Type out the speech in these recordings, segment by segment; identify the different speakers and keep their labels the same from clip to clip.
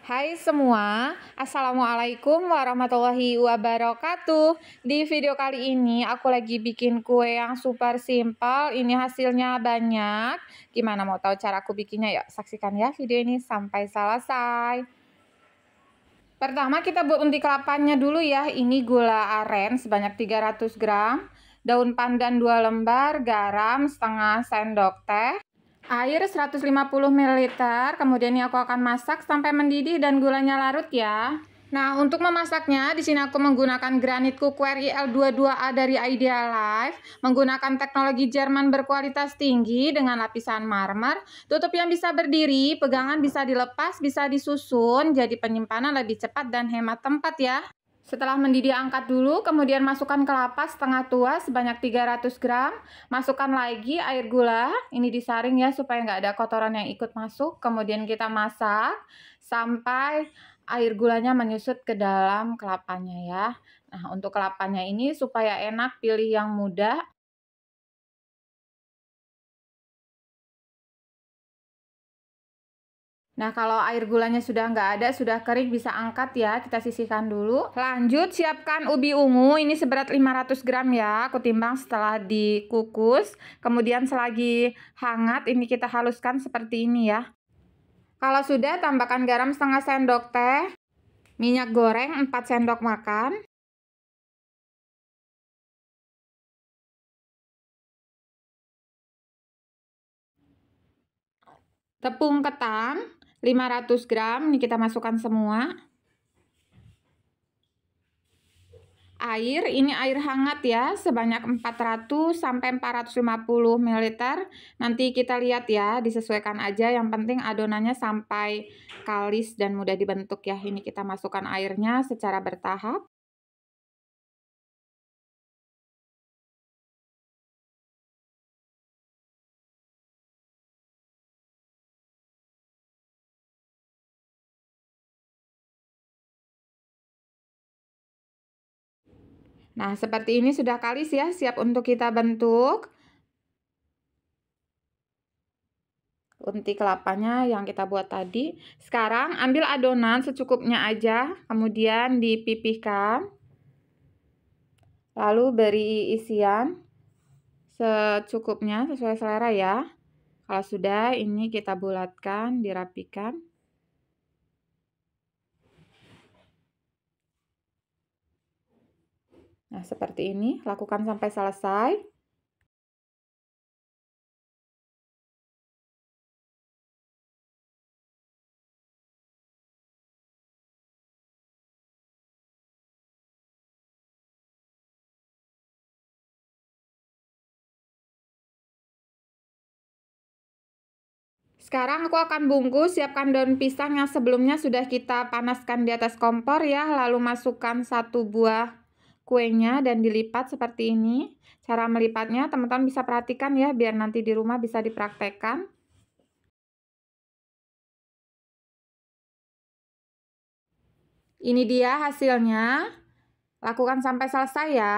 Speaker 1: Hai semua, Assalamualaikum warahmatullahi wabarakatuh Di video kali ini aku lagi bikin kue yang super simple Ini hasilnya banyak Gimana mau tahu cara aku bikinnya Yuk Saksikan ya video ini sampai selesai Pertama kita buat unti kelapanya dulu ya Ini gula aren sebanyak 300 gram Daun pandan 2 lembar, garam setengah sendok teh air 150 ml, kemudian ini aku akan masak sampai mendidih dan gulanya larut ya. Nah, untuk memasaknya, di sini aku menggunakan granit cookware IL22A dari Idea Life, menggunakan teknologi Jerman berkualitas tinggi dengan lapisan marmer, tutup yang bisa berdiri, pegangan bisa dilepas, bisa disusun, jadi penyimpanan lebih cepat dan hemat tempat ya. Setelah mendidih angkat dulu, kemudian masukkan kelapa setengah tua sebanyak 300 gram. Masukkan lagi air gula, ini disaring ya supaya nggak ada kotoran yang ikut masuk. Kemudian kita masak sampai air gulanya menyusut ke dalam kelapanya ya. Nah untuk kelapanya ini supaya enak pilih yang muda Nah, kalau air gulanya sudah nggak ada, sudah kering, bisa angkat ya. Kita sisihkan dulu. Lanjut, siapkan ubi ungu. Ini seberat 500 gram ya. Aku timbang setelah dikukus. Kemudian selagi hangat, ini kita haluskan seperti ini ya. Kalau sudah, tambahkan garam setengah sendok teh. Minyak goreng 4 sendok makan. Tepung ketan 500 gram, ini kita masukkan semua. Air, ini air hangat ya, sebanyak 400 sampai 450 ml. Nanti kita lihat ya, disesuaikan aja. Yang penting adonannya sampai kalis dan mudah dibentuk ya. Ini kita masukkan airnya secara bertahap. Nah, seperti ini sudah kalis ya, siap untuk kita bentuk. Unti kelapanya yang kita buat tadi. Sekarang ambil adonan secukupnya aja, kemudian dipipihkan. Lalu beri isian secukupnya sesuai selera ya. Kalau sudah, ini kita bulatkan, dirapikan. Nah, seperti ini. Lakukan sampai selesai. Sekarang aku akan bungkus, siapkan daun pisang yang sebelumnya sudah kita panaskan di atas kompor ya, lalu masukkan satu buah kuenya dan dilipat seperti ini. Cara melipatnya teman-teman bisa perhatikan ya biar nanti di rumah bisa dipraktekkan.
Speaker 2: Ini dia hasilnya. Lakukan sampai selesai ya.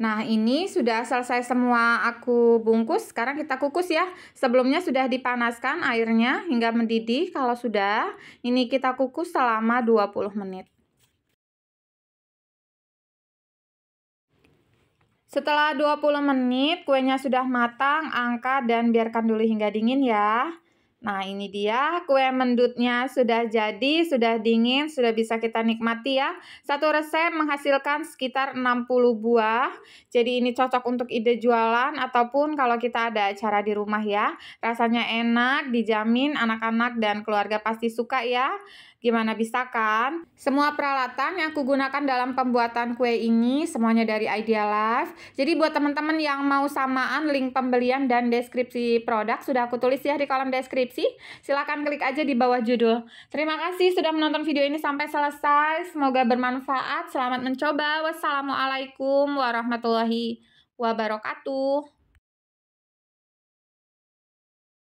Speaker 1: Nah, ini sudah selesai semua aku bungkus. Sekarang kita kukus ya. Sebelumnya sudah dipanaskan airnya hingga mendidih. Kalau sudah, ini kita kukus selama 20 menit. Setelah 20 menit, kuenya sudah matang, angkat dan biarkan dulu hingga dingin ya. Nah, ini dia kue mendutnya sudah jadi, sudah dingin, sudah bisa kita nikmati ya. Satu resep menghasilkan sekitar 60 buah. Jadi ini cocok untuk ide jualan ataupun kalau kita ada acara di rumah ya. Rasanya enak, dijamin anak-anak dan keluarga pasti suka ya. Gimana bisa kan? Semua peralatan yang aku gunakan dalam pembuatan kue ini semuanya dari Idea Life. Jadi buat teman-teman yang mau samaan link pembelian dan deskripsi produk sudah aku tulis ya di kolom deskripsi. Silahkan klik aja di bawah judul. Terima kasih sudah menonton video ini sampai selesai. Semoga bermanfaat. Selamat mencoba. Wassalamualaikum warahmatullahi
Speaker 2: wabarakatuh.